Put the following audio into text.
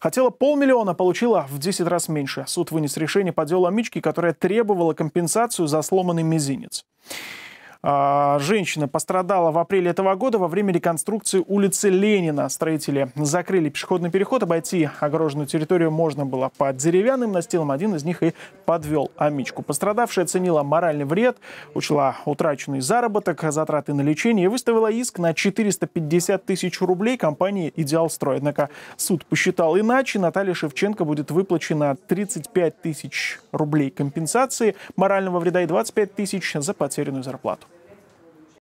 Хотела полмиллиона, получила в 10 раз меньше. Суд вынес решение по делу о которая требовала компенсацию за сломанный мизинец. А, женщина пострадала в апреле этого года во время реконструкции улицы Ленина. Строители закрыли пешеходный переход, обойти огороженную территорию можно было под деревянным настилом. Один из них и подвел Амичку. Пострадавшая оценила моральный вред, учла утраченный заработок, затраты на лечение и выставила иск на 450 тысяч рублей компании «Идеалстрой». Однако суд посчитал иначе. Наталья Шевченко будет выплачена 35 тысяч рублей компенсации морального вреда и 25 тысяч за потерянную зарплату.